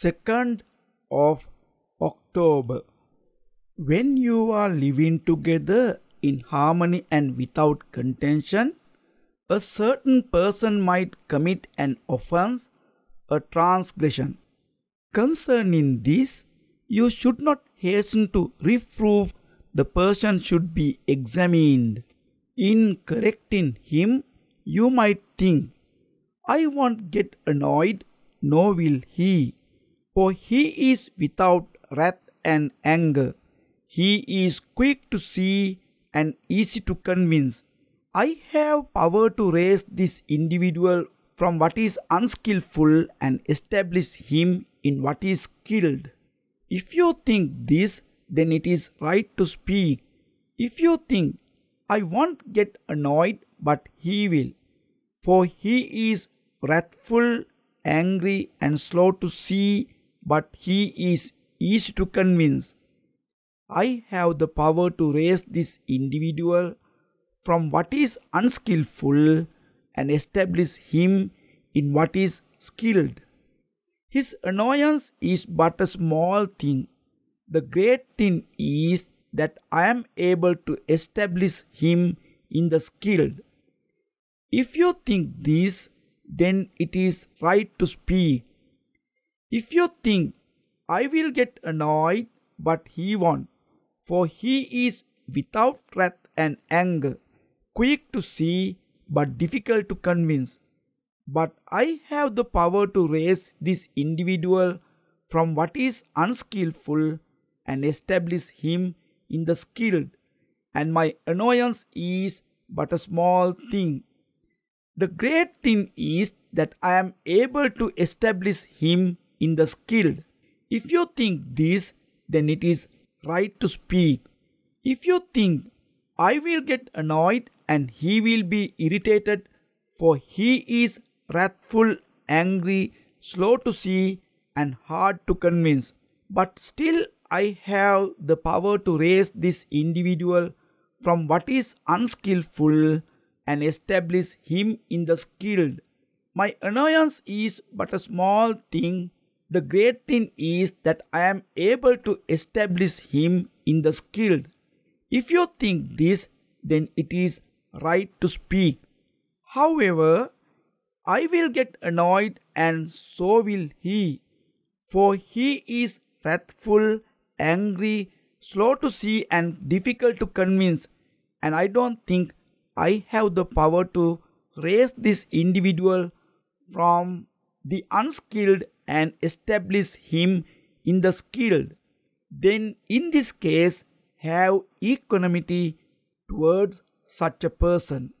2nd of October. When you are living together in harmony and without contention, a certain person might commit an offense, a transgression. Concerning this, you should not hasten to reprove the person should be examined. In correcting him, you might think, I won't get annoyed, nor will he. For he is without wrath and anger. He is quick to see and easy to convince. I have power to raise this individual from what is unskillful and establish him in what is skilled. If you think this, then it is right to speak. If you think, I won't get annoyed, but he will. For he is wrathful, angry, and slow to see but he is easy to convince. I have the power to raise this individual from what is unskillful and establish him in what is skilled. His annoyance is but a small thing. The great thing is that I am able to establish him in the skilled. If you think this, then it is right to speak. If you think, I will get annoyed, but he won't, for he is without wrath and anger, quick to see, but difficult to convince. But I have the power to raise this individual from what is unskillful and establish him in the skilled, and my annoyance is but a small thing. The great thing is that I am able to establish him in the skilled. If you think this, then it is right to speak. If you think, I will get annoyed and he will be irritated, for he is wrathful, angry, slow to see, and hard to convince. But still, I have the power to raise this individual from what is unskillful and establish him in the skilled. My annoyance is but a small thing the great thing is that I am able to establish him in the skilled. If you think this, then it is right to speak. However, I will get annoyed and so will he, for he is wrathful, angry, slow to see and difficult to convince and I don't think I have the power to raise this individual from the unskilled and establish him in the skilled, then in this case have equanimity towards such a person.